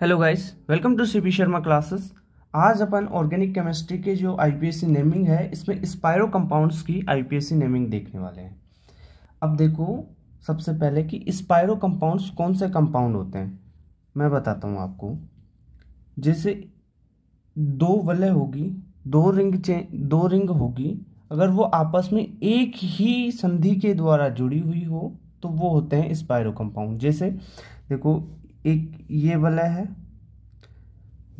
hello guys welcome to C P Sharma classes आज अपन organic chemistry के जो आईपीएससी नेमिंग है इसमें स्पायरो कंपाउंड्स की आईपीएससी नेमिंग देखने वाले हैं अब देखो सबसे पहले कि स्पायरो कंपाउंड्स कौन से कंपाउंड होते हैं मैं बताता हूँ आपको जैसे दो वलय होगी दो रिंग चे दो रिंग होगी अगर वो आपस में एक ही संधि के द्वारा जुड़ी हुई हो तो वो होते हैं स्पायरो कंपाउंड जैसे देखो एक ये वलय है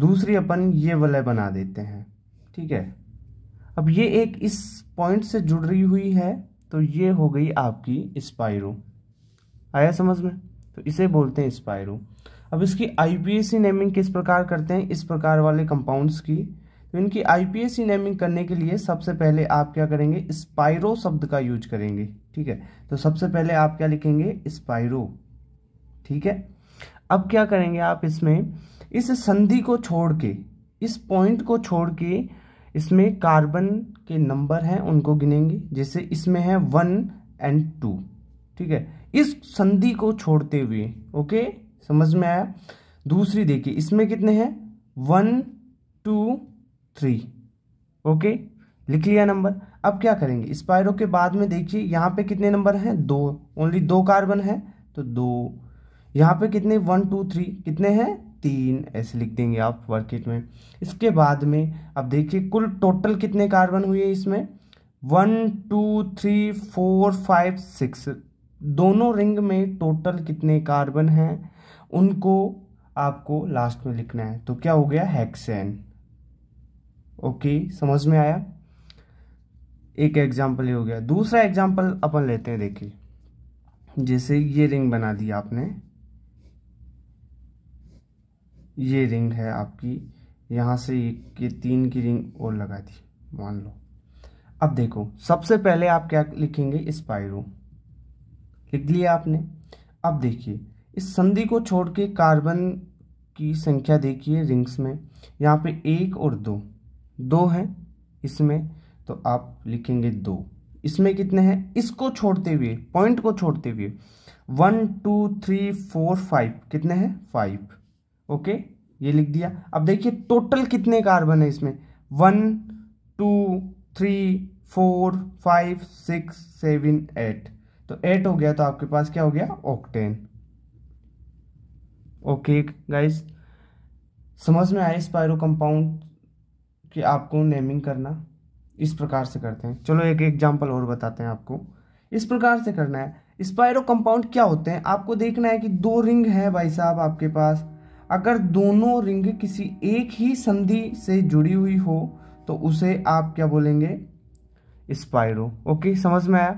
दूसरी अपन ये वलय बना देते हैं ठीक है अब ये एक इस पॉइंट से जुड़ रही हुई है तो ये हो गई आपकी स्पायरो आया समझ में तो इसे बोलते हैं स्पायरो अब इसकी आईपीएसी नेमिंग किस प्रकार करते हैं इस प्रकार वाले कंपाउंड्स की तो इनकी आईपीएसी नेमिंग करने के लिए सबसे पहले आप क्या करेंगे स्पायरो शब्द का यूज करेंगे ठीक है तो सबसे पहले आप क्या लिखेंगे स्पायरो ठीक है अब क्या करेंगे आप इसमें इस संधि को छोड़ के इस पॉइंट को छोड़ के इसमें कार्बन के नंबर हैं उनको गिनेंगे जैसे इसमें है वन एंड टू ठीक है इस संधि को छोड़ते हुए ओके समझ में आया दूसरी देखिए इसमें कितने हैं वन टू थ्री ओके लिख लिया नंबर अब क्या करेंगे स्पायरो के बाद में देखिए यहाँ पे कितने नंबर हैं दो ओनली दो कार्बन है तो दो यहाँ पे कितने वन टू थ्री कितने हैं तीन ऐसे लिख देंगे आप वर्किट में इसके बाद में अब देखिए कुल टोटल कितने कार्बन हुए इसमें one two three four five six दोनों रिंग में टोटल कितने कार्बन हैं उनको आपको लास्ट में लिखना है तो क्या हो गया हेक्सेन ओके समझ में आया एक एग्जाम्पल ये हो गया दूसरा एग्जाम्पल अपन लेते हैं देखिए जैसे ये रिंग बना दिया आपने ये रिंग है आपकी यहाँ से ये तीन की रिंग और लगा दी मान लो अब देखो सबसे पहले आप क्या लिखेंगे स्पायरो लिख लिया आपने अब देखिए इस संधि को छोड़ के कार्बन की संख्या देखिए रिंग्स में यहाँ पे एक और दो दो हैं इसमें तो आप लिखेंगे दो इसमें कितने हैं इसको छोड़ते हुए पॉइंट को छोड़ते हुए one two three four five कितने हैं फाइव ओके ये लिख दिया अब देखिए टोटल कितने कार्बन है इसमें one two three four five six seven eight तो एट हो गया तो आपके पास क्या हो गया ऑक्टेन ओके गाइस समझ में आए स्पायरो कंपाउंड कि आपको नेमिंग करना इस प्रकार से करते हैं चलो एक एग्जाम्पल और बताते हैं आपको इस प्रकार से करना है स्पायरो कंपाउंड क्या होते हैं आपको देखना है कि दो रिंग है भाई साहब आपके पास अगर दोनों रिंग किसी एक ही संधि से जुड़ी हुई हो तो उसे आप क्या बोलेंगे स्पायरो ओके समझ में आया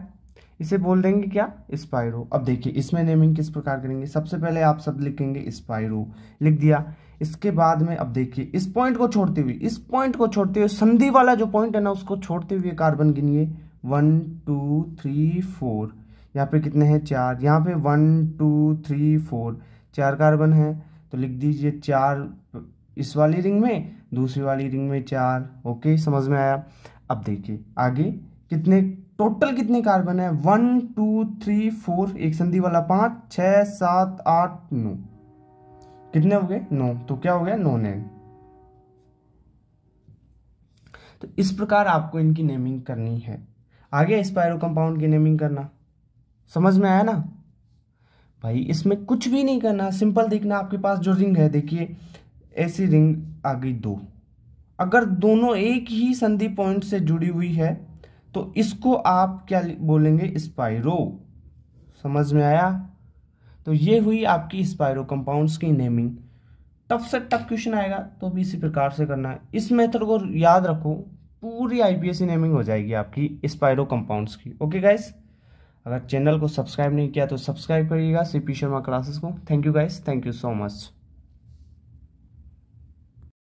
इसे बोल देंगे क्या स्पायरो अब देखिए इसमें नेमिंग किस प्रकार करेंगे सबसे पहले आप सब लिखेंगे स्पायरो लिख दिया इसके बाद में अब देखिए इस पॉइंट को छोड़ते हुए इस पॉइंट को छोड़ते हुए संधि वाला जो पॉइंट है ना उसको छोड़ते हुए कार्बन गिनिए वन टू थ्री फोर यहाँ पे कितने हैं चार यहाँ पे वन टू थ्री फोर चार कार्बन है तो लिख दीजिए चार इस वाली रिंग में दूसरी वाली रिंग में चार ओके समझ में आया अब देखिए आगे कितने टोटल कितने कार्बन है वन टू थ्री फोर एक संधि वाला पांच छ सात आठ नौ कितने हो गए नौ तो क्या हो गया नौ नेम तो इस प्रकार आपको इनकी नेमिंग करनी है आगे स्पायरो कंपाउंड की नेमिंग करना समझ में आया ना भाई इसमें कुछ भी नहीं करना सिंपल देखना आपके पास जो रिंग है देखिए ऐसी रिंग आ गई दो अगर दोनों एक ही संधि पॉइंट से जुड़ी हुई है तो इसको आप क्या बोलेंगे स्पायरो समझ में आया तो ये हुई आपकी स्पायरो कंपाउंड्स की नेमिंग टफ से टफ क्वेश्चन आएगा तो भी इसी प्रकार से करना है इस मेथड को याद रखो पूरी आईपीएससी नेमिंग हो जाएगी आपकी स्पायरो कंपाउंड्स की ओके गाइस अगर चैनल को सब्सक्राइब नहीं किया तो सब्सक्राइब करिएगा सी पी शर्मा क्लासेस को thank you guys thank you so much